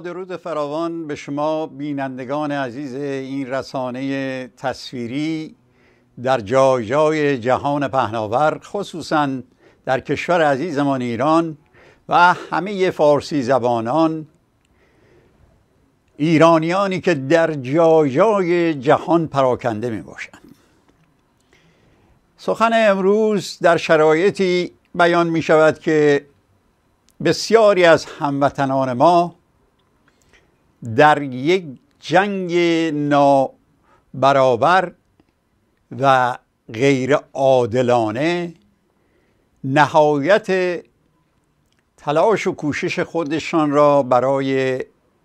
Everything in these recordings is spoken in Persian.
درود فراوان به شما بینندگان عزیز این رسانه تصویری در جای جای جهان پهناور خصوصا در کشور عزیزمان ایران و همه فارسی زبانان ایرانیانی که در جای جای جهان پراکنده می باشند سخن امروز در شرایطی بیان می شود که بسیاری از هموطنان ما در یک جنگ نابرابر و غیر عادلانه نهایت تلاش و کوشش خودشان را برای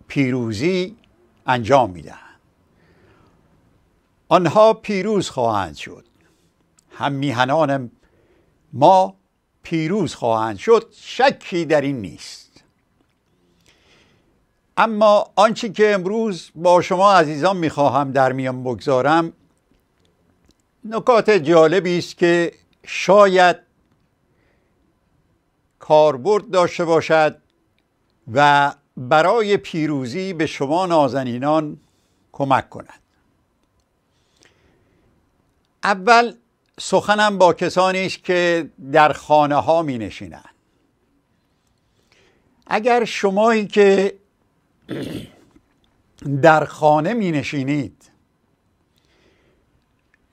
پیروزی انجام میدهند آنها پیروز خواهند شد هم میهنان ما پیروز خواهند شد شکی در این نیست اما آنچه که امروز با شما عزیزان میخواهم در میان بگذارم نکات جالبی است که شاید کاربرد داشته باشد و برای پیروزی به شما نازنینان کمک کند اول سخنم با کسانی است که در خانه ها می نشینند اگر شمایی که در خانه می نشینید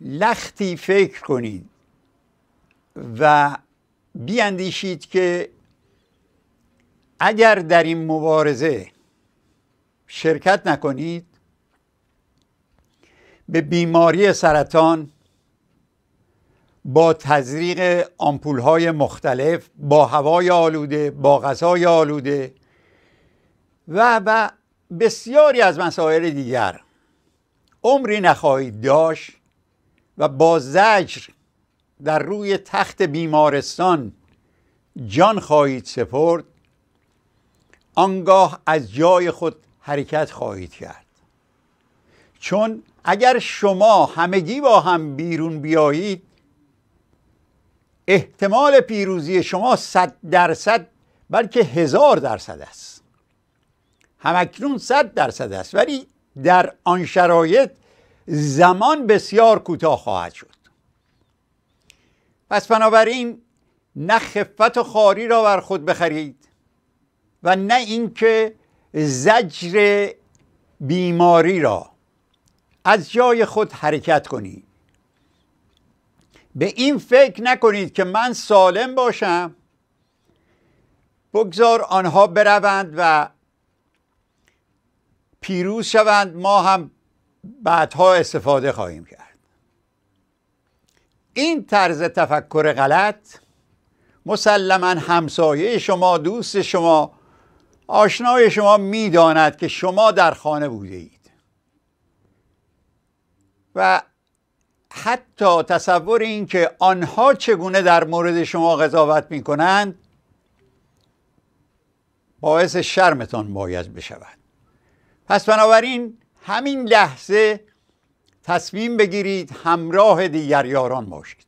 لختی فکر کنید و بیاندیشید که اگر در این مبارزه شرکت نکنید به بیماری سرطان با تزریق های مختلف با هوای آلوده با غذای آلوده و و بسیاری از مسائل دیگر عمری نخواهید داشت و با زجر در روی تخت بیمارستان جان خواهید سپرد آنگاه از جای خود حرکت خواهید کرد چون اگر شما همگی با هم بیرون بیایید احتمال پیروزی شما صد درصد بلکه هزار درصد است همکنون صد درصد است ولی در آن شرایط زمان بسیار کوتاه خواهد شد پس بنابراین نه خفت و خاری را بر خود بخرید و نه اینکه زجر بیماری را از جای خود حرکت کنید به این فکر نکنید که من سالم باشم بگذار آنها بروند و پیروز شوند ما هم بعدها استفاده خواهیم کرد این طرز تفکر غلط مسلما همسایه شما دوست شما آشنای شما میداند که شما در خانه بوده اید و حتی تصور این که آنها چگونه در مورد شما قضاوت می کنند باعث شرمتان باید بشود پس بنابراین همین لحظه تصمیم بگیرید همراه دیگر یاران باشید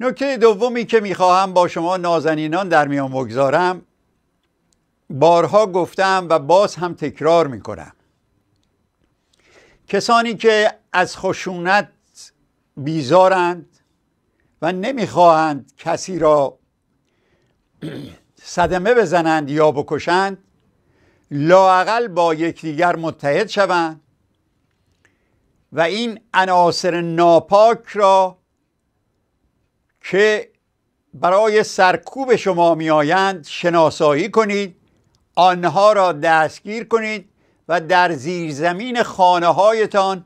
نکته دومی که میخواهم با شما نازنینان در میان بگذارم بارها گفتم و باز هم تکرار میکنم کسانی که از خشونت بیزارند و نمیخواهند کسی را صدمه بزنند یا بکشند لاقل با یکدیگر متحد شوند و این عناصر ناپاک را که برای سرکوب شما میآیند شناسایی کنید آنها را دستگیر کنید و در زیرزمین خانه هایتان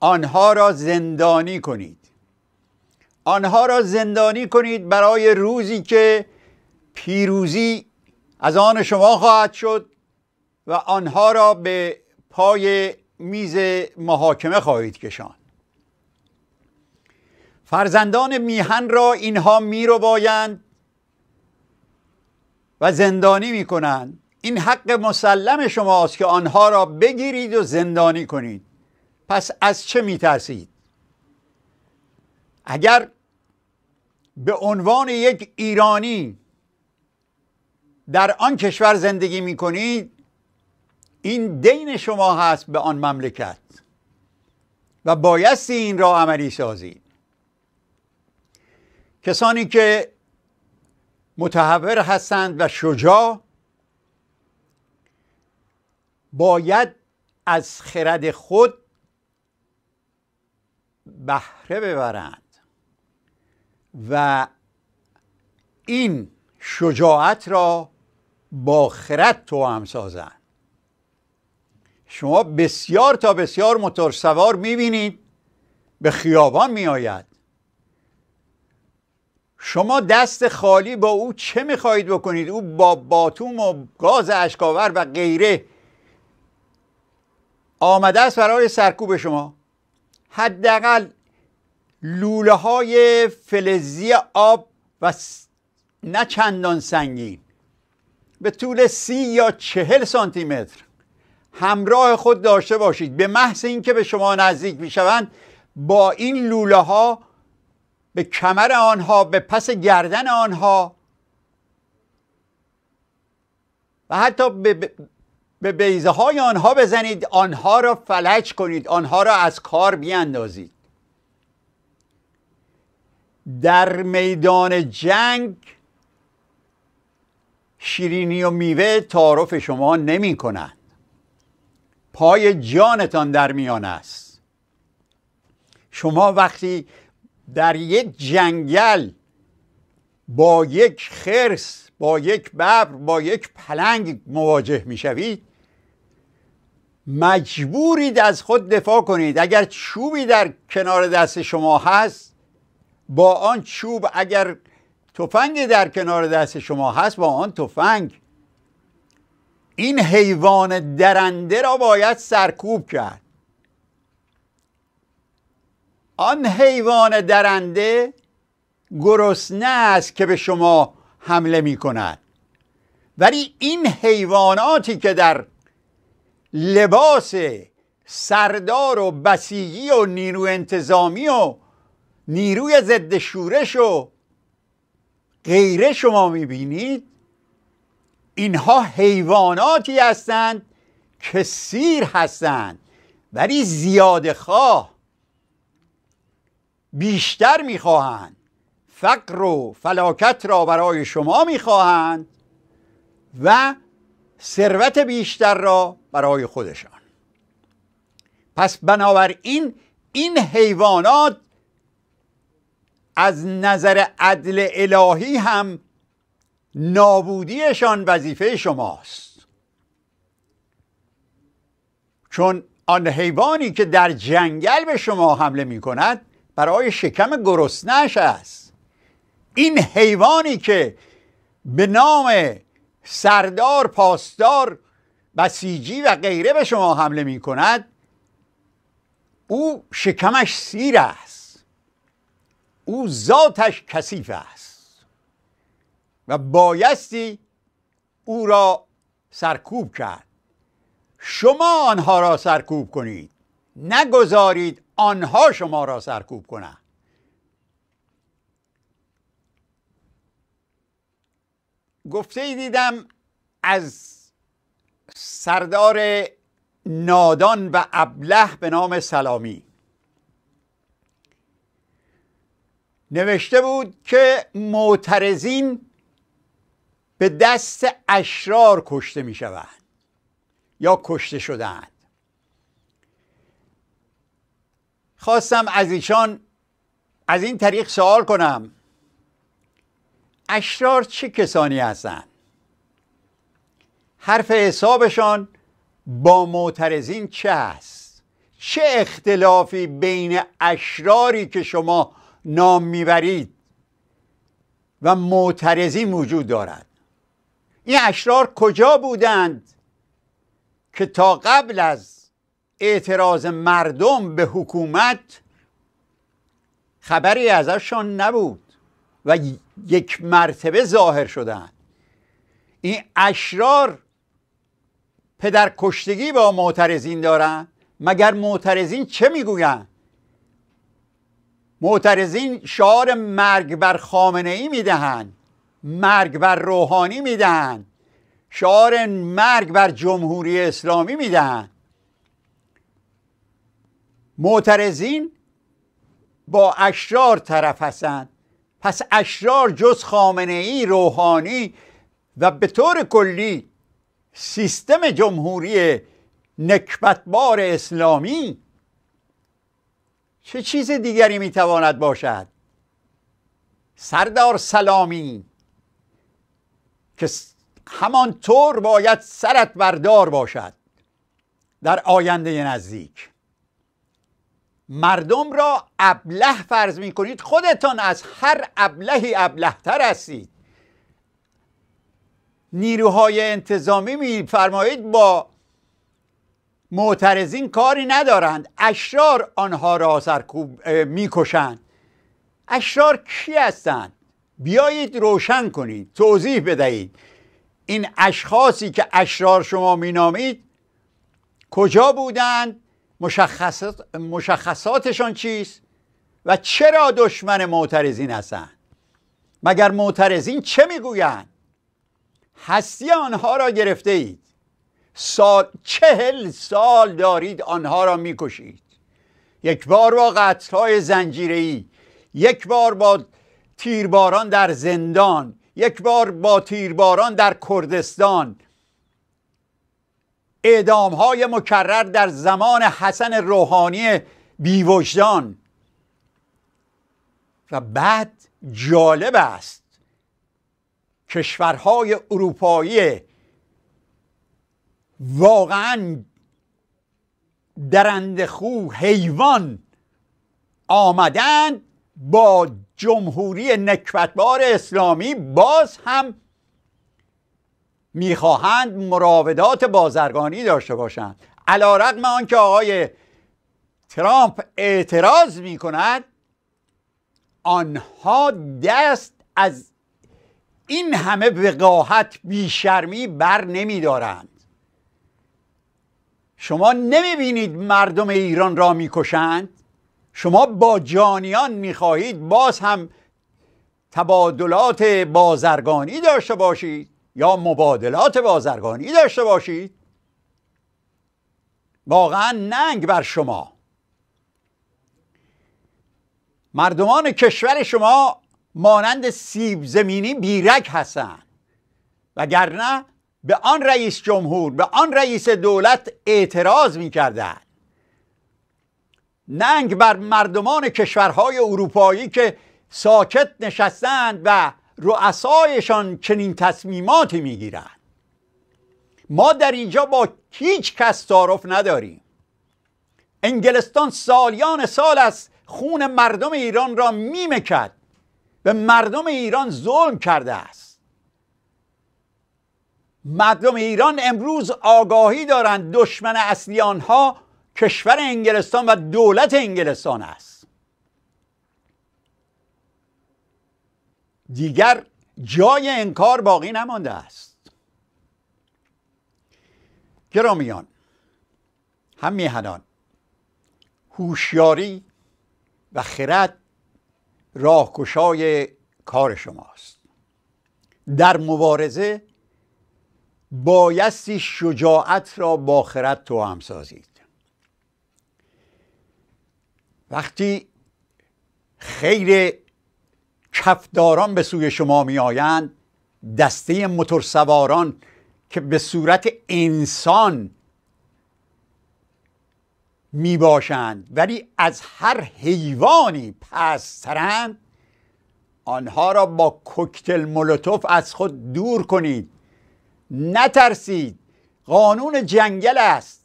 آنها را زندانی کنید آنها را زندانی کنید برای روزی که پیروزی از آن شما خواهد شد و آنها را به پای میز محاکمه خواهید کشان فرزندان میهن را اینها بایند و زندانی میکنند این حق مسلم شماست که آنها را بگیرید و زندانی کنید پس از چه میترسید اگر به عنوان یک ایرانی در آن کشور زندگی می کنید این دین شما هست به آن مملکت و بایستی این را عملی سازید کسانی که متحور هستند و شجاع باید از خرد خود بهره ببرند و این شجاعت را با خرد هم سازن شما بسیار تا بسیار موتور سوار میبینید به خیابان میآید شما دست خالی با او چه میخواهید بکنید او با باتوم و گاز اشکاور و غیره آمده است برای سرکوب شما حداقل لوله های فلزی آب و نه چندان سنگین به طول سی یا چهل سانتی متر همراه خود داشته باشید به محض اینکه به شما نزدیک میشوند با این لوله ها به کمر آنها به پس گردن آنها و حتی به, به بیزه های آنها بزنید آنها را فلج کنید آنها را از کار بیاندازید در میدان جنگ شیرینی و میوه تعارف شما نمی کنند پای جانتان در میان است شما وقتی در یک جنگل با یک خرس با یک ببر با یک پلنگ مواجه می شوید مجبورید از خود دفاع کنید اگر چوبی در کنار دست شما هست با آن چوب اگر تفنگ در کنار دست شما هست با آن تفنگ این حیوان درنده را باید سرکوب کرد آن حیوان درنده گرسنه است که به شما حمله می کند ولی این حیواناتی که در لباس سردار و بسیجی و نیرو انتظامی و نیروی ضد شورش و غیره شما میبینید اینها حیواناتی هستند که سیر هستند ولی زیاده خواه بیشتر میخواهند فقر و فلاکت را برای شما میخواهند و ثروت بیشتر را برای خودشان پس بنابراین این حیوانات از نظر عدل الهی هم نابودیشان وظیفه شماست چون آن حیوانی که در جنگل به شما حمله می کند برای شکم گرسنش است این حیوانی که به نام سردار پاسدار بسیجی و غیره به شما حمله می کند او شکمش سیر است او ذاتش کثیف است و بایستی او را سرکوب کرد شما آنها را سرکوب کنید نگذارید آنها شما را سرکوب کنند گفته ای دیدم از سردار نادان و ابله به نام سلامی نوشته بود که معترضین به دست اشرار کشته می شوند یا کشته شدند خواستم از ایشان از این طریق سوال کنم اشرار چه کسانی هستند حرف حسابشان با معترضین چه است چه اختلافی بین اشراری که شما نام میبرید و معترضین وجود دارد این اشرار کجا بودند که تا قبل از اعتراض مردم به حکومت خبری ازشان نبود و یک مرتبه ظاهر شدند این اشرار پدر کشتگی با معترضین دارند مگر معترضین چه میگویند معترضین شعار مرگ بر خامنه ای میدهند مرگ بر روحانی میدهند شعار مرگ بر جمهوری اسلامی میدهند معترضین با اشرار طرف هستند پس اشرار جز خامنه ای روحانی و به طور کلی سیستم جمهوری نکبتبار اسلامی چه چیز دیگری میتواند باشد سردار سلامی که همانطور باید سرت بردار باشد در آینده نزدیک مردم را ابله فرض می کنید خودتان از هر ابلهی ابلهتر هستید نیروهای انتظامی میفرمایید با معترضین کاری ندارند اشرار آنها را سرکوب میکشند اشرار کی هستند بیایید روشن کنید توضیح بدهید این اشخاصی که اشرار شما مینامید کجا بودند مشخصات، مشخصاتشان چیست و چرا دشمن معترضین هستند مگر معترضین چه میگویند هستی آنها را گرفته اید سال چهل سال دارید آنها را میکشید یک بار با قتلهای زنجیری یک بار با تیرباران در زندان یک بار با تیرباران در کردستان اعدام های مکرر در زمان حسن روحانی بیوجدان و بعد جالب است کشورهای اروپایی واقعا درندخو حیوان آمدند با جمهوری نکبتبار اسلامی باز هم میخواهند مراودات بازرگانی داشته باشند علا رقم آنکه آقای ترامپ اعتراض کند آنها دست از این همه وقاحت بیشرمی بر نمی دارند شما بینید مردم ایران را میکشند شما با جانیان میخواهید باز هم تبادلات بازرگانی داشته باشید یا مبادلات بازرگانی داشته باشید واقعا ننگ بر شما مردمان کشور شما مانند سیب زمینی بیرک هستند وگرنه به آن رئیس جمهور به آن رئیس دولت اعتراض می کردن. ننگ بر مردمان کشورهای اروپایی که ساکت نشستند و رؤسایشان چنین تصمیماتی میگیرند ما در اینجا با هیچ کس تعارف نداریم انگلستان سالیان سال از خون مردم ایران را میمکد به مردم ایران ظلم کرده است مردم ایران امروز آگاهی دارند دشمن اصلی آنها کشور انگلستان و دولت انگلستان است دیگر جای انکار باقی نمانده است گرامیان هم میهنان هوشیاری و خرد راهکشای کار شماست در مبارزه بایستی شجاعت را با خرد هم سازید وقتی خیر کفداران به سوی شما می آیند دسته موتورسواران که به صورت انسان می باشند ولی از هر حیوانی پسترند آنها را با کوکتل مولوتوف از خود دور کنید نترسید قانون جنگل است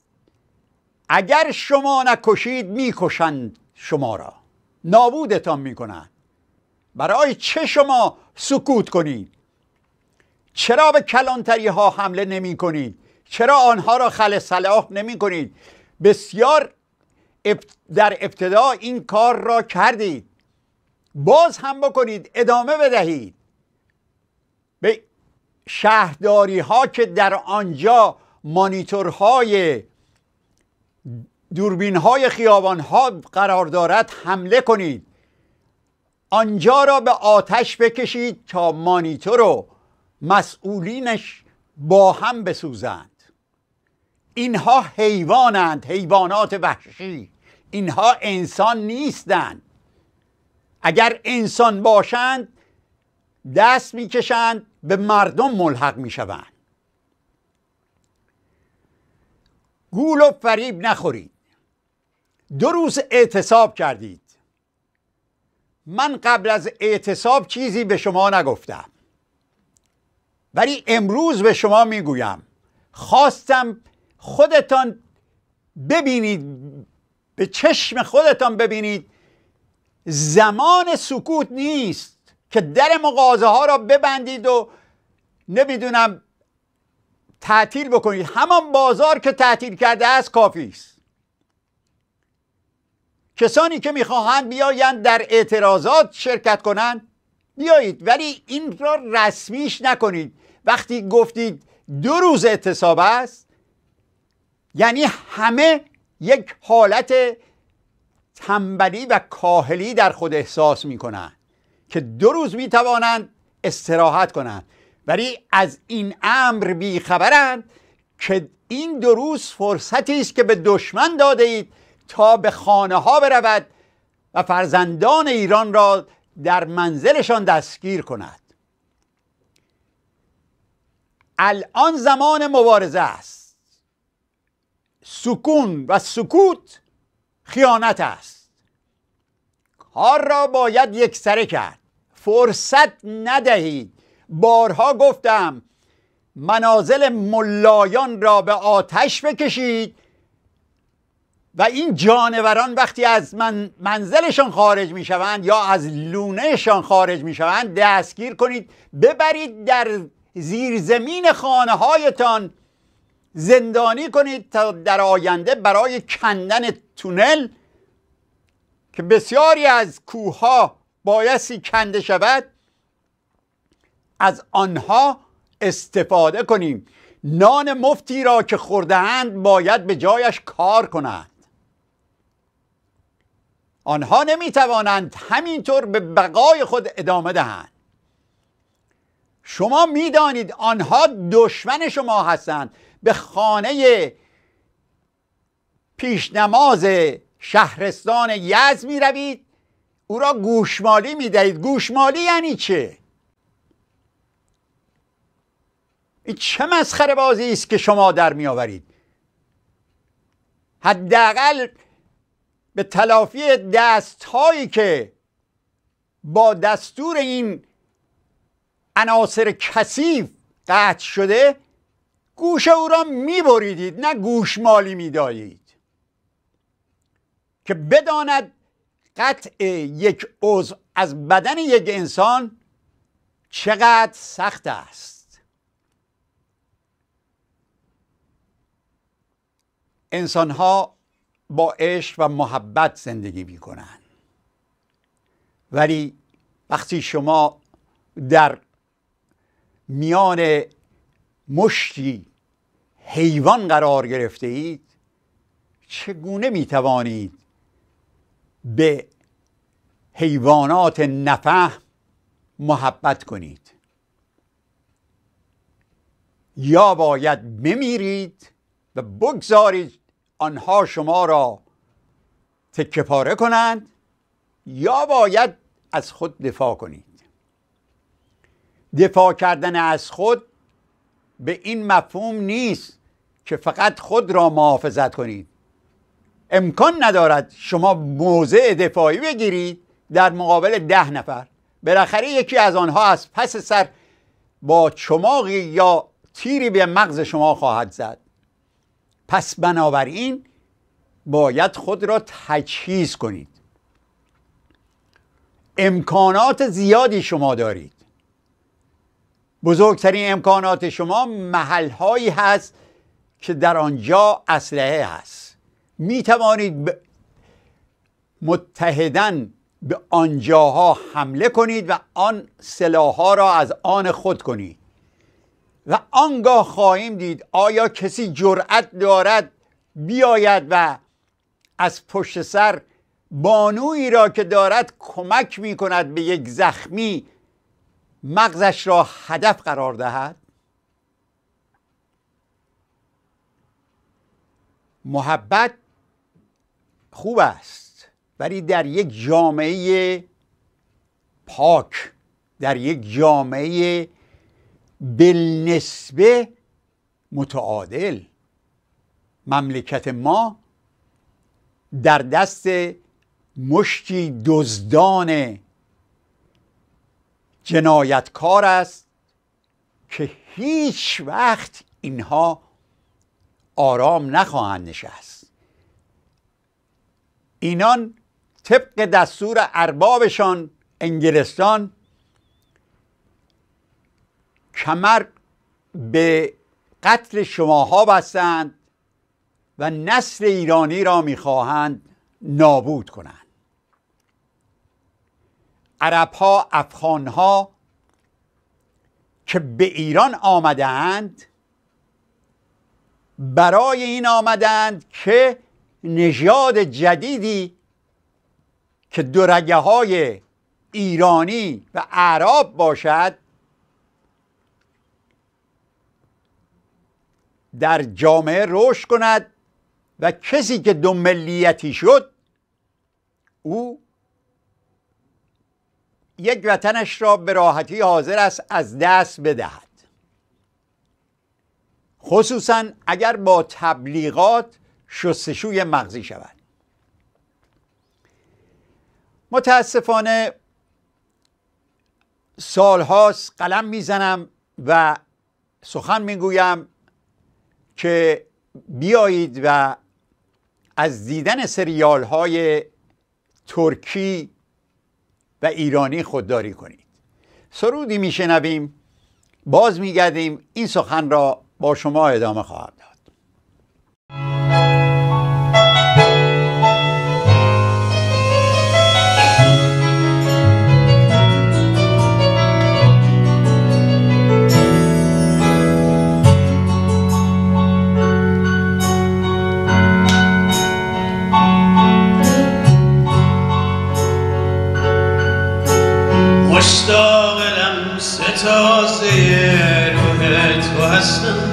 اگر شما نکشید میکشند شما را نابودتان میکنند برای چه شما سکوت کنید چرا به کلانتری ها حمله نمی کنید چرا آنها را خل صلاح نمی کنید بسیار در ابتدا این کار را کردید باز هم بکنید ادامه بدهید شهرداری ها که در آنجا مانیتورهای دوربین های خیابان ها قرار دارد حمله کنید آنجا را به آتش بکشید تا مانیتور و مسئولینش با هم بسوزند اینها حیوانند حیوانات وحشی اینها انسان نیستند اگر انسان باشند دست میکشند به مردم ملحق می شوند گول و فریب نخورید دو روز اعتصاب کردید من قبل از اعتصاب چیزی به شما نگفتم ولی امروز به شما میگویم خواستم خودتان ببینید به چشم خودتان ببینید زمان سکوت نیست که در مغازه ها را ببندید و نمیدونم تعطیل بکنید همان بازار که تعطیل کرده است کافی است کسانی که میخواهند بیایند در اعتراضات شرکت کنند بیایید ولی این را رسمیش نکنید وقتی گفتید دو روز اعتصاب است یعنی همه یک حالت تنبلی و کاهلی در خود احساس میکنند که دو روز می توانند استراحت کنند ولی از این امر خبرند که این دو روز فرصتی است که به دشمن داده اید تا به خانه ها برود و فرزندان ایران را در منزلشان دستگیر کند الان زمان مبارزه است سکون و سکوت خیانت است کار را باید سره کرد فرصت ندهید بارها گفتم منازل ملایان را به آتش بکشید و این جانوران وقتی از من منزلشان خارج می شوند یا از لونهشان خارج می شوند دستگیر کنید ببرید در زیرزمین خانه هایتان زندانی کنید تا در آینده برای کندن تونل که بسیاری از کوه ها بایستی کنده شود از آنها استفاده کنیم نان مفتی را که خوردهاند باید به جایش کار کنند آنها نمی توانند همینطور به بقای خود ادامه دهند شما میدانید آنها دشمن شما هستند به خانه پیشنماز شهرستان یز می روید او را گوشمالی دهید گوشمالی یعنی چه این چه مسخره بازی است که شما در میآورید حداقل به تلافی دست هایی که با دستور این عناصر کثیف قطع شده گوش او را میبریدید نه گوشمالی میدایید که بداند قطع یک عضو از بدن یک انسان چقدر سخت است انسان ها با عشق و محبت زندگی می کنند ولی وقتی شما در میان مشتی حیوان قرار گرفته اید چگونه می توانید به حیوانات نفهم محبت کنید یا باید بمیرید و بگذارید آنها شما را تکه پاره کنند یا باید از خود دفاع کنید دفاع کردن از خود به این مفهوم نیست که فقط خود را محافظت کنید امکان ندارد شما موضع دفاعی بگیرید در مقابل ده نفر بالاخره یکی از آنها از پس سر با چماقی یا تیری به مغز شما خواهد زد پس بنابراین باید خود را تجهیز کنید امکانات زیادی شما دارید بزرگترین امکانات شما محلهایی هست که در آنجا اسلحه هست می توانید ب... متحدن به آنجاها حمله کنید و آن سلاحها را از آن خود کنید و آنگاه خواهیم دید آیا کسی جرأت دارد بیاید و از پشت سر بانویی را که دارد کمک می کند به یک زخمی مغزش را هدف قرار دهد محبت خوب است ولی در یک جامعه پاک در یک جامعه بالنسبه متعادل مملکت ما در دست مشتی دزدان جنایتکار است که هیچ وقت اینها آرام نخواهند نشست اینان طبق دستور اربابشان انگلستان کمر به قتل شماها بستند و نسل ایرانی را میخواهند نابود کنند عربها، ها ها که به ایران آمدند برای این آمدند که نژاد جدیدی که درگه های ایرانی و عرب باشد در جامعه رشد کند و کسی که دو ملیتی شد او یک وطنش را به راحتی حاضر است از دست بدهد خصوصا اگر با تبلیغات شستشوی مغزی شود متاسفانه سالهاست قلم میزنم و سخن میگویم که بیایید و از دیدن سریال های ترکی و ایرانی خودداری کنید سرودی میشنویم باز میگردیم این سخن را با شما ادامه خواهم مشتاق لمس تازه روح تو هستم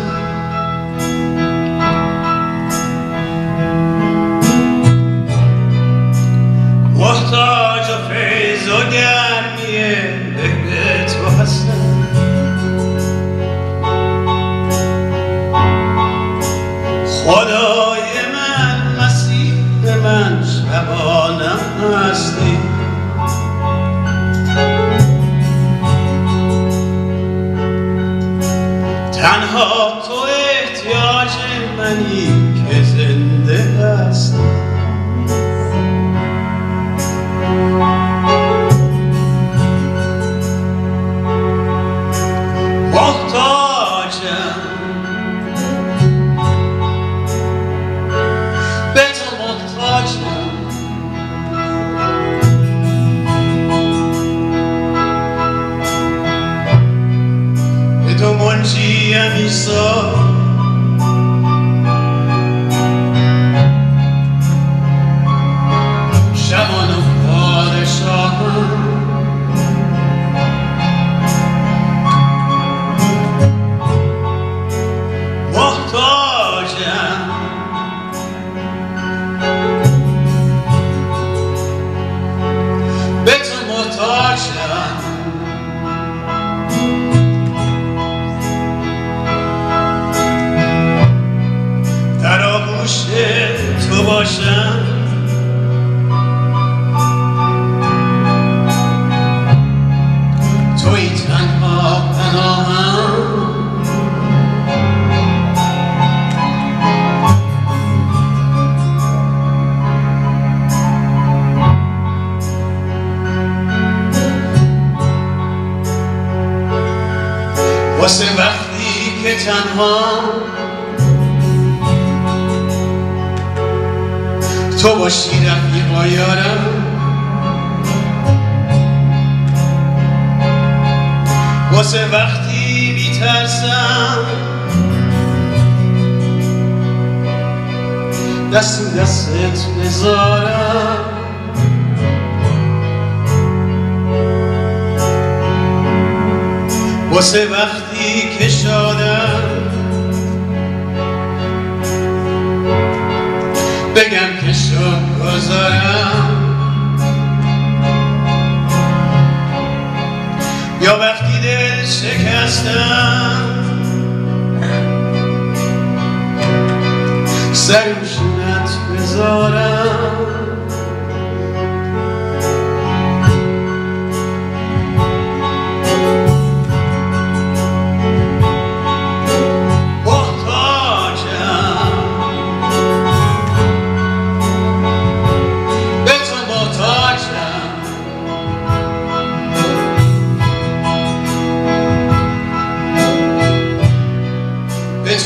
تنها تو باشی رفیقا یارم واسه وقتی میترسم دست دستت نزارم واسه وقتی کشادم بگم که شب گذارم یا وقتی دل شکستم سر بذارم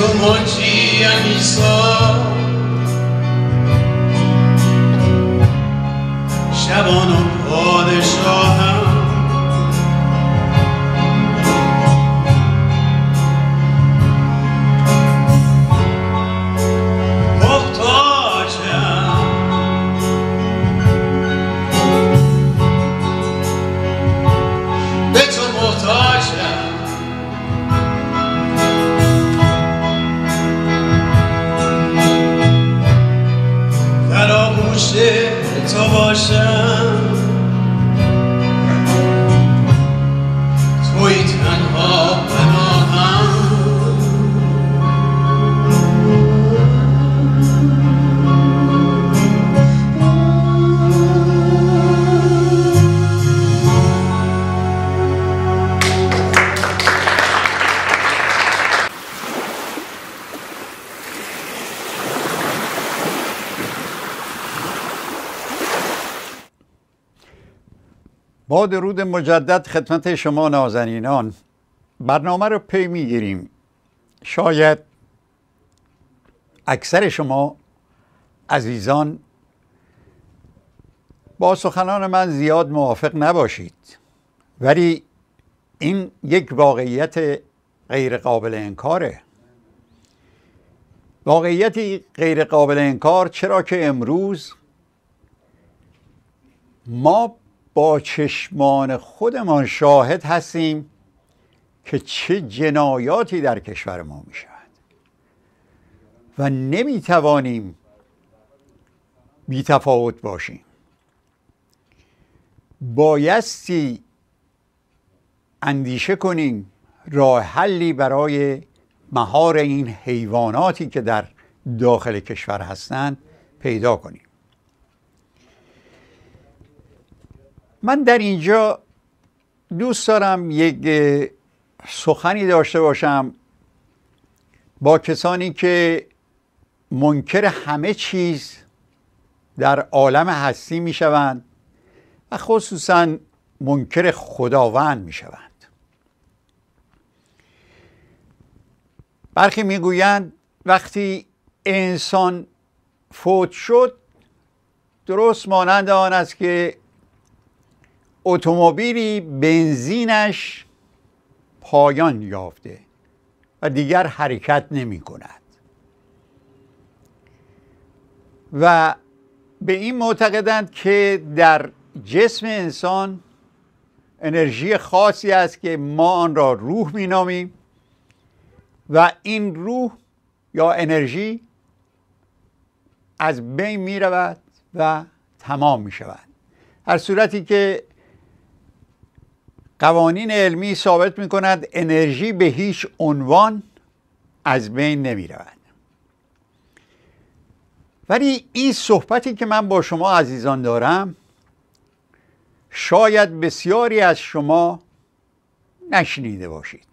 somoti aniso Shabon درود مجدد خدمت شما نازنینان برنامه رو پی میگیریم شاید اکثر شما عزیزان با سخنان من زیاد موافق نباشید ولی این یک واقعیت غیر قابل انکاره واقعیتی غیر قابل انکار چرا که امروز ما با چشمان خودمان شاهد هستیم که چه جنایاتی در کشور ما می شود و نمی توانیم بی تفاوت باشیم بایستی اندیشه کنیم راه حلی برای مهار این حیواناتی که در داخل کشور هستند پیدا کنیم من در اینجا دوست دارم یک سخنی داشته باشم با کسانی که منکر همه چیز در عالم هستی شوند و خصوصا منکر خداوند می شوند برخی میگویند وقتی انسان فوت شد درست مانند آن است که اتومبیلی بنزینش پایان یافته و دیگر حرکت نمی کند و به این معتقدند که در جسم انسان انرژی خاصی است که ما آن را روح نامیم و این روح یا انرژی از بین می رود و تمام می شود در صورتی که قوانین علمی ثابت می کند انرژی به هیچ عنوان از بین نمی ولی این صحبتی که من با شما عزیزان دارم شاید بسیاری از شما نشنیده باشید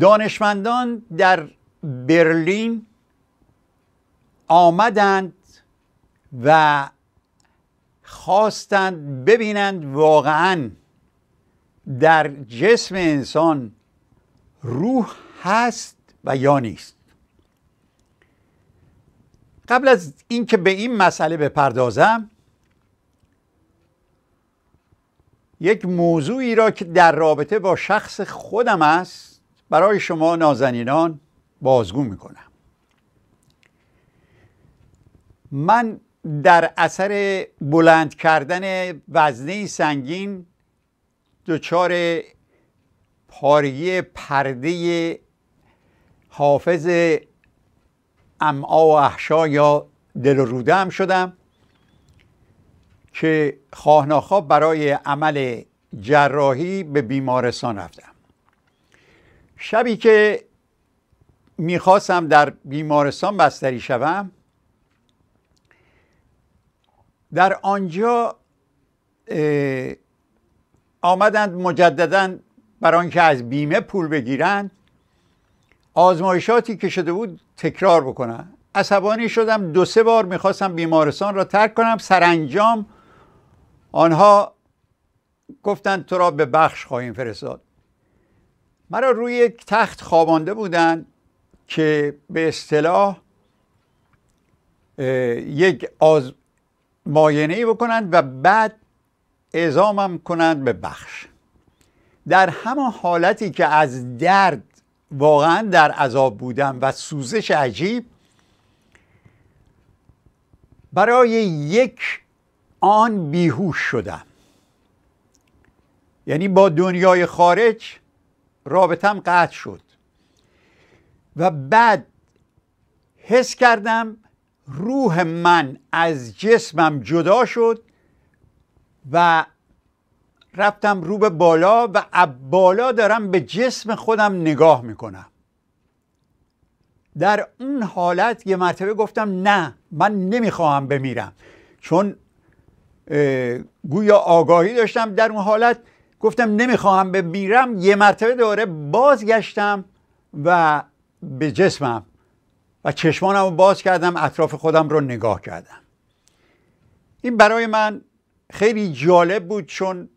دانشمندان در برلین آمدند و خواستند ببینند واقعا در جسم انسان روح هست و یا نیست قبل از اینکه به این مسئله بپردازم یک موضوعی را که در رابطه با شخص خودم است برای شما نازنینان بازگو میکنم من در اثر بلند کردن وزنه سنگین دچار پارگی پرده حافظ امعا و احشا یا دل و روده هم شدم که خواهناخواه برای عمل جراحی به بیمارستان رفتم شبی که میخواستم در بیمارستان بستری شوم در آنجا آمدند مجددا بر آنکه از بیمه پول بگیرند آزمایشاتی که شده بود تکرار بکنن عصبانی شدم دو سه بار میخواستم بیمارستان را ترک کنم سرانجام آنها گفتند تو را به بخش خواهیم فرستاد مرا روی یک تخت خوابانده بودند که به اصطلاح یک آز... ماینه ای بکنند و بعد اعزامم کنند به بخش در همان حالتی که از درد واقعا در عذاب بودم و سوزش عجیب برای یک آن بیهوش شدم یعنی با دنیای خارج رابطم قطع شد و بعد حس کردم روح من از جسمم جدا شد و رفتم رو به بالا و اب بالا دارم به جسم خودم نگاه میکنم در اون حالت یه مرتبه گفتم نه من نمیخواهم بمیرم چون گویا آگاهی داشتم در اون حالت گفتم نمیخواهم بمیرم یه مرتبه دوباره بازگشتم و به جسمم و چشمانم رو باز کردم اطراف خودم رو نگاه کردم این برای من خیلی جالب بود چون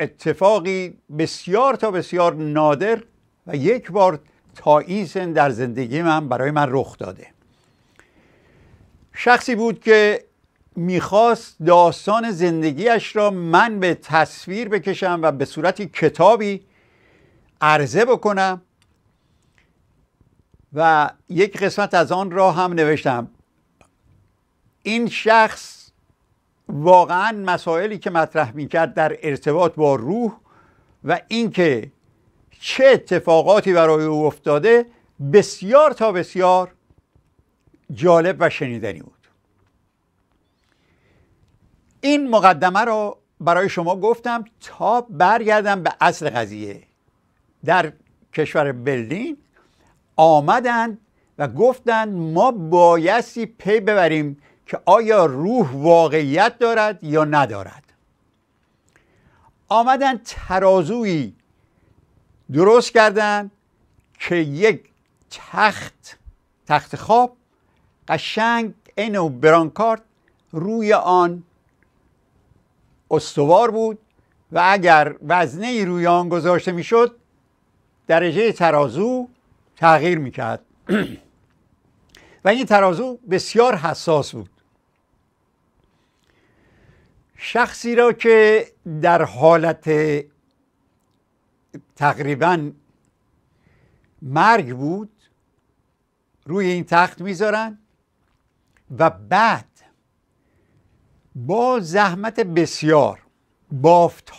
اتفاقی بسیار تا بسیار نادر و یک بار تا این در زندگی من برای من رخ داده شخصی بود که میخواست داستان زندگیش را من به تصویر بکشم و به صورت کتابی عرضه بکنم و یک قسمت از آن را هم نوشتم این شخص واقعا مسائلی که مطرح میکرد در ارتباط با روح و اینکه چه اتفاقاتی برای او افتاده بسیار تا بسیار جالب و شنیدنی بود این مقدمه را برای شما گفتم تا برگردم به اصل قضیه در کشور برلین آمدند و گفتند ما بایستی پی ببریم که آیا روح واقعیت دارد یا ندارد آمدن ترازویی درست کردند که یک تخت تخت خواب قشنگ اینو برانکارت روی آن استوار بود و اگر وزنه روی آن گذاشته میشد درجه ترازو تغییر میکرد و این ترازو بسیار حساس بود شخصی را که در حالت تقریبا مرگ بود روی این تخت میذارن و بعد با زحمت بسیار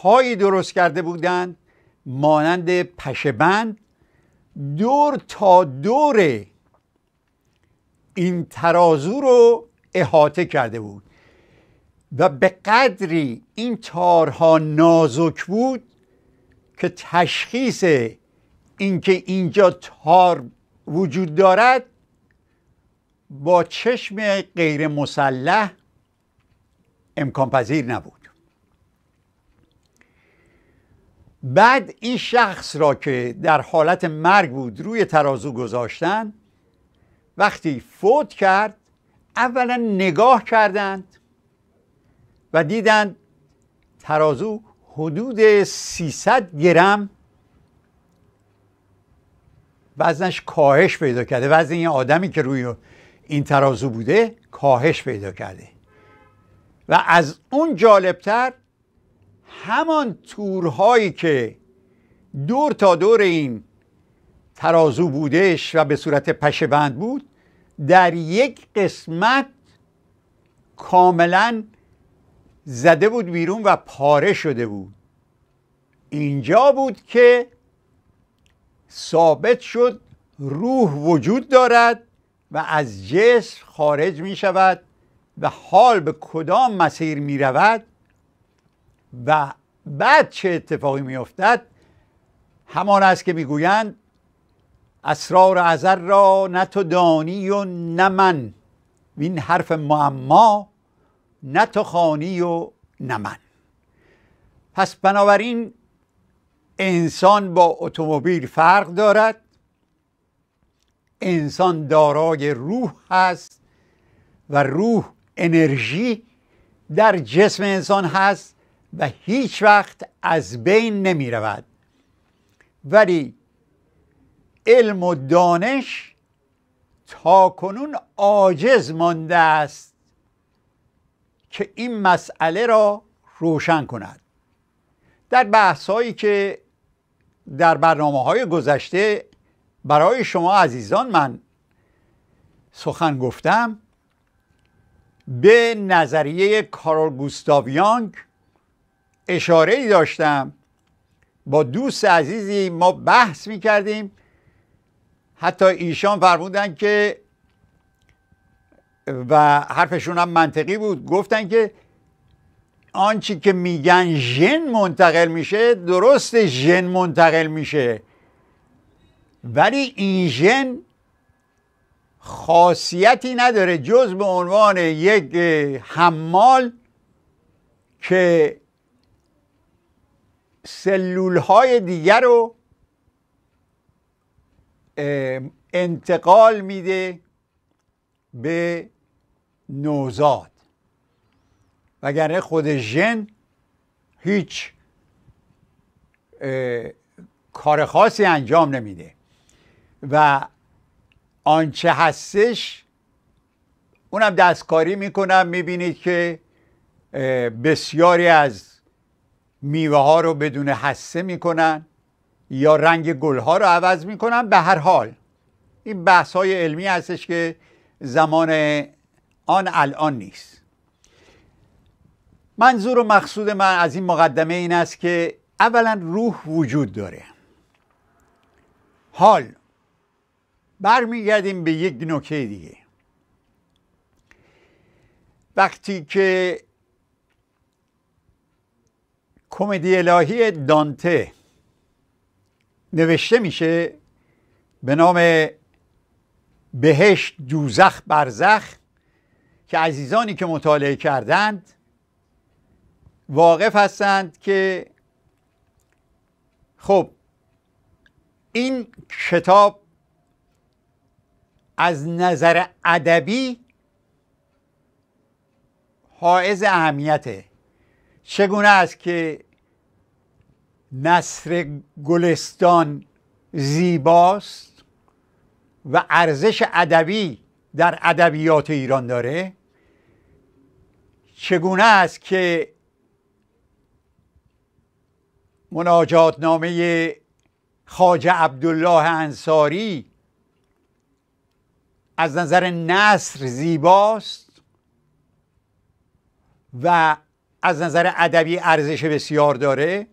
هایی درست کرده بودند مانند بند دور تا دور این ترازو رو احاطه کرده بود و به قدری این تارها نازک بود که تشخیص اینکه اینجا تار وجود دارد با چشم غیر مسلح امکان پذیر نبود بعد این شخص را که در حالت مرگ بود روی ترازو گذاشتن وقتی فوت کرد اولا نگاه کردند و دیدند ترازو حدود 300 گرم وزنش کاهش پیدا کرده وزن این آدمی که روی این ترازو بوده کاهش پیدا کرده و از اون جالبتر همان تورهایی که دور تا دور این ترازو بودش و به صورت پشه بند بود در یک قسمت کاملا زده بود بیرون و پاره شده بود اینجا بود که ثابت شد روح وجود دارد و از جسم خارج می شود و حال به کدام مسیر می رود و بعد چه اتفاقی میافتد همان است که میگویند اسرار ازر را نه تو دانی و نه من این حرف معما نه تو خانی و نه من پس بنابراین انسان با اتومبیل فرق دارد انسان دارای روح هست و روح انرژی در جسم انسان هست و هیچ وقت از بین نمی رود ولی علم و دانش تا کنون آجز مانده است که این مسئله را روشن کند در بحث هایی که در برنامه های گذشته برای شما عزیزان من سخن گفتم به نظریه کارل گوستاو یانگ اشاره ای داشتم با دوست عزیزی ما بحث می کردیم حتی ایشان فرمودن که و حرفشون هم منطقی بود گفتن که آنچه که میگن ژن منتقل میشه درست ژن منتقل میشه ولی این ژن خاصیتی نداره جز به عنوان یک حمال که سلول های دیگر رو انتقال میده به نوزاد وگرنه خود ژن هیچ کار خاصی انجام نمیده و آنچه هستش اونم دستکاری میکنم میبینید که بسیاری از میوه ها رو بدون حسه میکنن یا رنگ گل ها رو عوض میکنن به هر حال این بحث های علمی هستش که زمان آن الان نیست منظور و مقصود من از این مقدمه این است که اولا روح وجود داره حال برمیگردیم به یک نکته دیگه وقتی که کمدی الهی دانته نوشته میشه به نام بهشت دوزخ برزخ که عزیزانی که مطالعه کردند واقف هستند که خب این کتاب از نظر ادبی حائز اهمیته چگونه است که نصر گلستان زیباست و ارزش ادبی در ادبیات ایران داره چگونه است که مناجات نامه خواجه عبدالله انصاری از نظر نصر زیباست و از نظر ادبی ارزش بسیار داره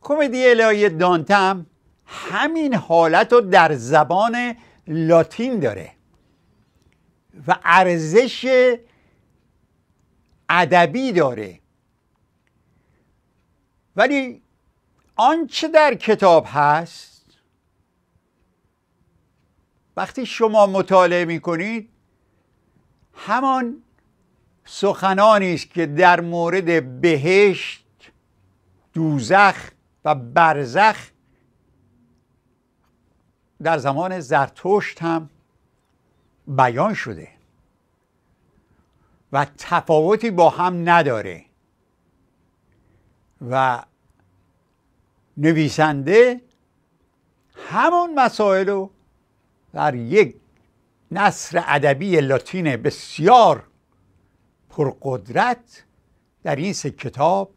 کمدی الهی دانتم همین حالت رو در زبان لاتین داره و ارزش ادبی داره ولی آنچه در کتاب هست وقتی شما مطالعه می همان سخنانی است که در مورد بهشت دوزخ و برزخ در زمان زرتشت هم بیان شده و تفاوتی با هم نداره و نویسنده همون مسائل رو در یک نصر ادبی لاتین بسیار پرقدرت در این سه کتاب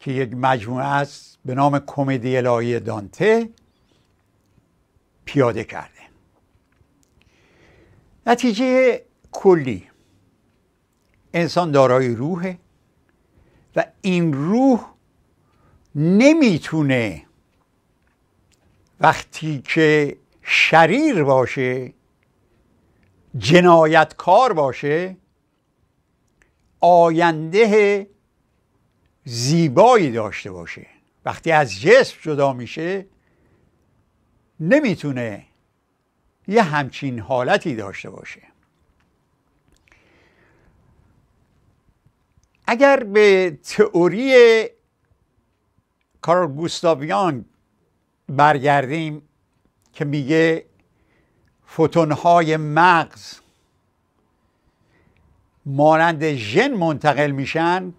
که یک مجموعه است به نام کمدی الهی دانته پیاده کرده نتیجه کلی انسان دارای روحه و این روح نمیتونه وقتی که شریر باشه جنایتکار باشه آینده زیبایی داشته باشه وقتی از جسم جدا میشه نمیتونه یه همچین حالتی داشته باشه اگر به تئوری کارل گوستاویان برگردیم که میگه فوتونهای مغز مانند ژن منتقل میشن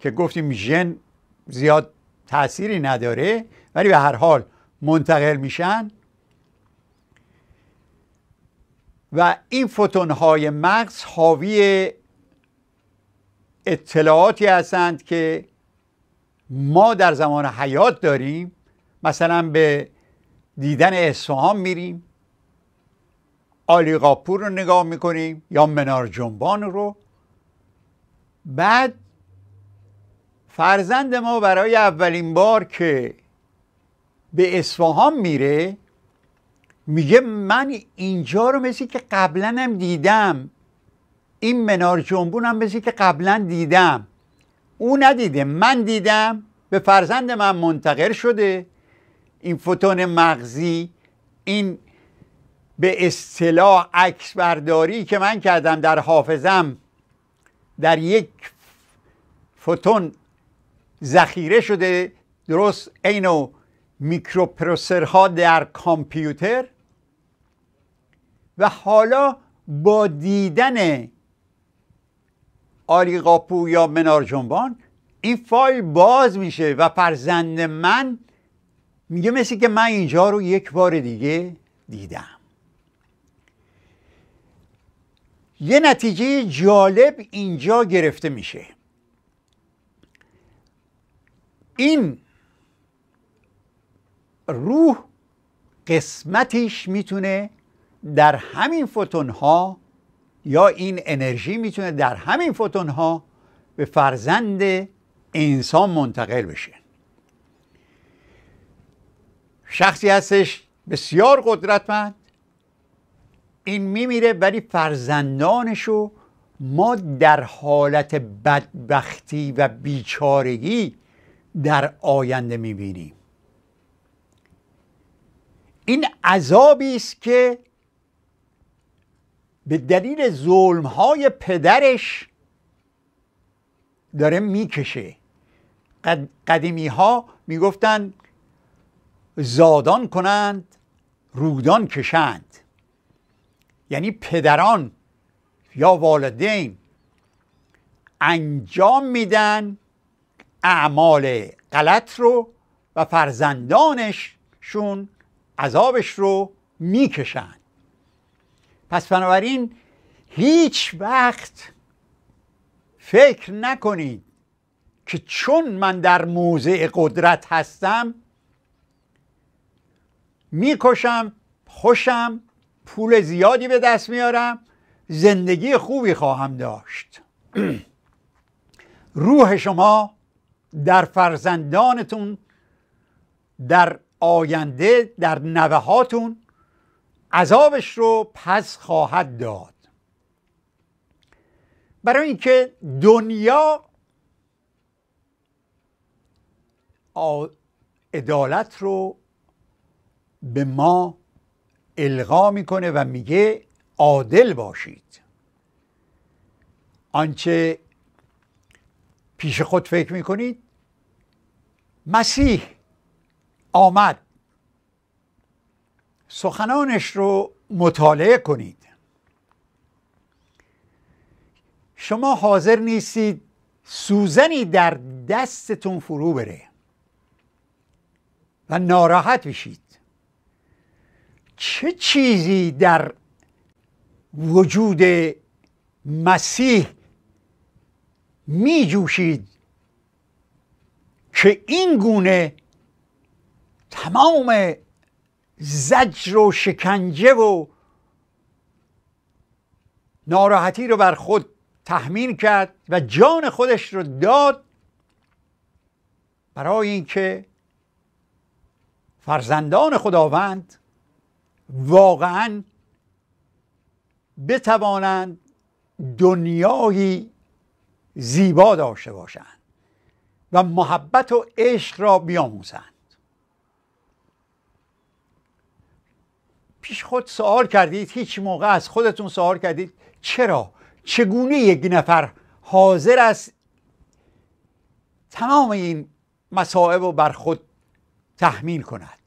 که گفتیم ژن زیاد تأثیری نداره ولی به هر حال منتقل میشن و این فوتون مغز حاوی اطلاعاتی هستند که ما در زمان حیات داریم مثلا به دیدن اصفهان میریم آلی قاپور رو نگاه میکنیم یا منار جنبان رو بعد فرزند ما برای اولین بار که به اصفهان میره میگه من اینجا رو مثل که قبلا هم دیدم این منار جنبون هم مثل که قبلا دیدم او ندیده من دیدم به فرزند من منتقل شده این فوتون مغزی این به اصطلاح عکس برداری که من کردم در حافظم در یک فوتون ذخیره شده درست اینو میکروپروسرها در کامپیوتر و حالا با دیدن آلی قاپو یا منار جنبان این فایل باز میشه و فرزند من میگه مثل که من اینجا رو یک بار دیگه دیدم یه نتیجه جالب اینجا گرفته میشه این روح قسمتش میتونه در همین فوتون ها یا این انرژی میتونه در همین فوتون ها به فرزند انسان منتقل بشه شخصی هستش بسیار قدرتمند این میمیره ولی فرزندانشو ما در حالت بدبختی و بیچارگی در آینده میبینیم این عذابی است که به دلیل ظلمهای پدرش داره میکشه قد... قدیمی ها میگفتند زادان کنند رودان کشند یعنی پدران یا والدین انجام میدن اعمال غلط رو و فرزندانششون عذابش رو میکشن پس بنابراین هیچ وقت فکر نکنید که چون من در موضع قدرت هستم میکشم خوشم پول زیادی به دست میارم زندگی خوبی خواهم داشت روح شما در فرزندانتون در آینده در نوهاتون عذابش رو پس خواهد داد برای اینکه دنیا عدالت رو به ما القا میکنه و میگه عادل باشید آنچه پیش خود فکر میکنید مسیح آمد سخنانش رو مطالعه کنید شما حاضر نیستید سوزنی در دستتون فرو بره و ناراحت بشید چه چیزی در وجود مسیح می جوشید که این گونه تمام زجر و شکنجه و ناراحتی رو بر خود تحمیل کرد و جان خودش رو داد برای اینکه فرزندان خداوند واقعا بتوانند دنیایی زیبا داشته باشند و محبت و عشق را بیاموزند پیش خود سوال کردید هیچ موقع از خودتون سوال کردید چرا چگونه یک نفر حاضر است تمام این مصائب رو بر خود تحمیل کند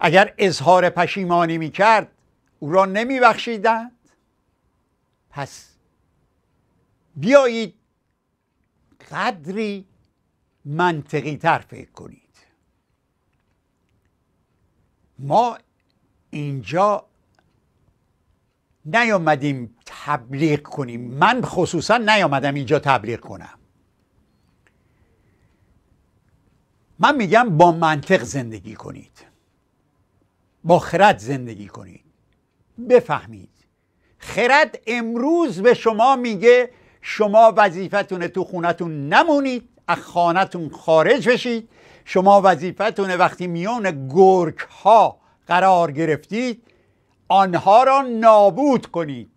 اگر اظهار پشیمانی کرد او را نمی بخشیدند پس بیایید قدری منطقی تر فکر کنید ما اینجا نیامدیم تبلیغ کنیم من خصوصا نیامدم اینجا تبلیغ کنم من میگم با منطق زندگی کنید با خرد زندگی کنید بفهمید خرد امروز به شما میگه شما وظیفتون تو خونتون نمونید از خانتون خارج بشید شما وظیفتون وقتی میان گرگ ها قرار گرفتید آنها را نابود کنید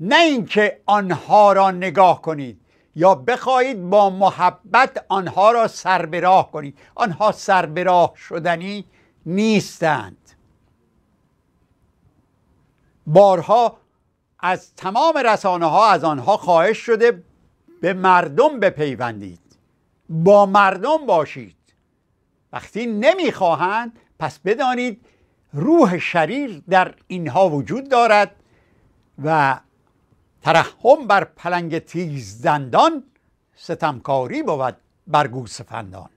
نه اینکه آنها را نگاه کنید یا بخواهید با محبت آنها را سربراه کنید آنها سربراه شدنی نیستند بارها از تمام رسانه ها از آنها خواهش شده به مردم بپیوندید با مردم باشید وقتی نمیخواهند پس بدانید روح شریر در اینها وجود دارد و ترحم بر پلنگ تیز دندان ستمکاری بود بر گوسفندان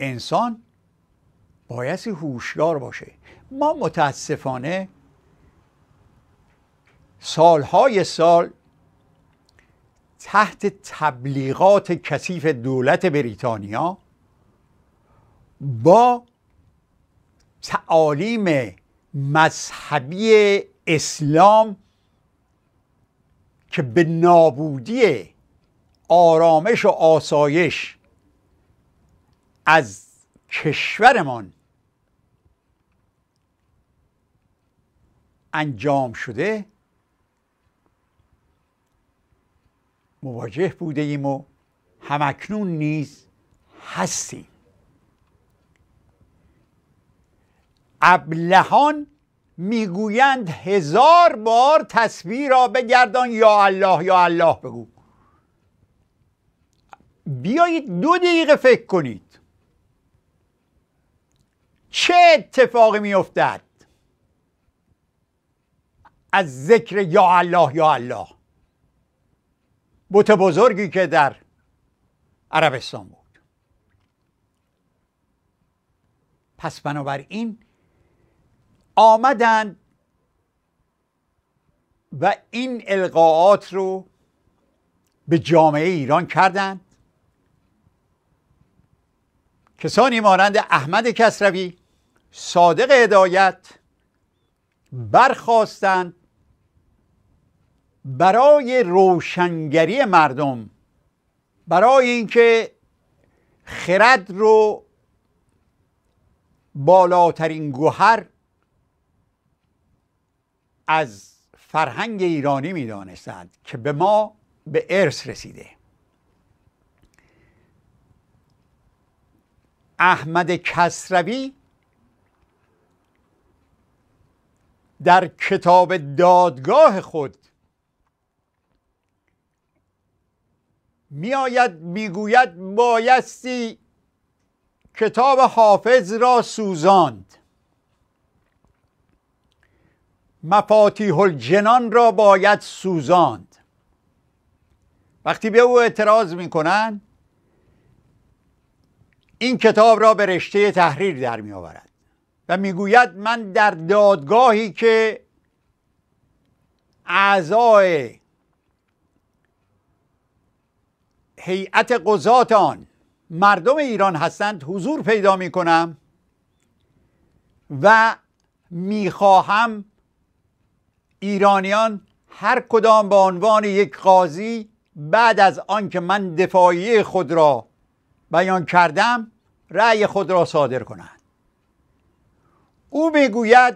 انسان باید هوشیار باشه ما متاسفانه سالهای سال تحت تبلیغات کثیف دولت بریتانیا با تعالیم مذهبی اسلام که به نابودی آرامش و آسایش از کشورمان انجام شده مواجه بوده ایم و همکنون نیز هستیم ابلهان میگویند هزار بار تصویر را بگردان یا الله یا الله بگو بیایید دو دقیقه فکر کنید چه اتفاقی افتد از ذکر یا الله یا الله بوت بزرگی که در عربستان بود پس بنابراین آمدند و این القاعات رو به جامعه ایران کردند کسانی مانند احمد کسروی صادق هدایت برخواستند برای روشنگری مردم برای اینکه خرد رو بالاترین گوهر از فرهنگ ایرانی میدانستند که به ما به ارث رسیده احمد کسروی در کتاب دادگاه خود میآید میگوید بایستی کتاب حافظ را سوزاند مفاتیح الجنان را باید سوزاند وقتی به او اعتراض میکنند این کتاب را به رشته تحریر در می آورد و میگوید من در دادگاهی که اعضای هیئت قضات آن مردم ایران هستند حضور پیدا می کنم و میخواهم ایرانیان هر کدام به عنوان یک قاضی بعد از آنکه من دفاعی خود را بیان کردم رأی خود را صادر کنند او میگوید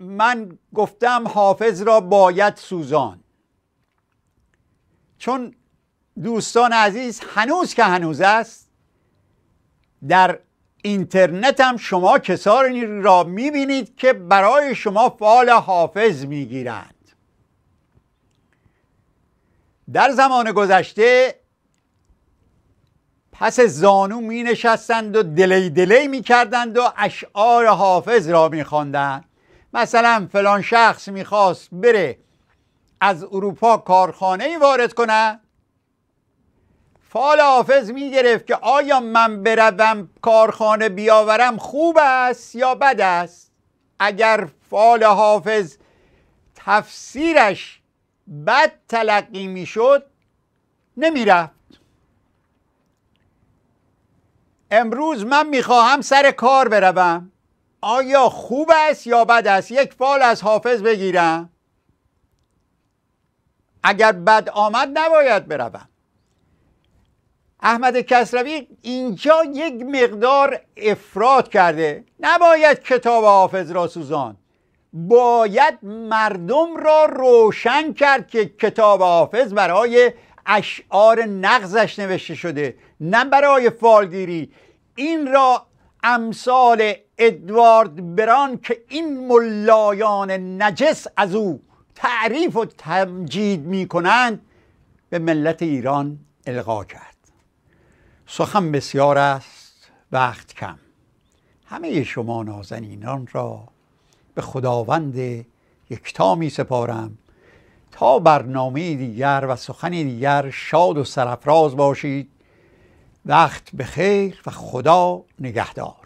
من گفتم حافظ را باید سوزان چون دوستان عزیز هنوز که هنوز است در اینترنت هم شما کسانی را میبینید که برای شما فعال حافظ میگیرند در زمان گذشته پس زانو می نشستند و دلی دلی می کردند و اشعار حافظ را می خواندند مثلا فلان شخص میخواست بره از اروپا کارخانه ای وارد کنه فال حافظ می گرفت که آیا من بروم کارخانه بیاورم خوب است یا بد است اگر فال حافظ تفسیرش بد تلقی نمی رفت. امروز من میخواهم سر کار بروم آیا خوب است یا بد است یک فال از حافظ بگیرم اگر بد آمد نباید بروم احمد کسروی اینجا یک مقدار افراد کرده نباید کتاب حافظ را سوزان باید مردم را روشن کرد که کتاب حافظ برای اشعار نقضش نوشته شده نه برای فالگیری این را امثال ادوارد بران که این ملایان نجس از او تعریف و تمجید می کنند به ملت ایران القا کرد سخن بسیار است وقت کم همه شما نازنینان را به خداوند یکتا می سپارم تا برنامه دیگر و سخن دیگر شاد و سرفراز باشید وقت خیر و خدا نگهدار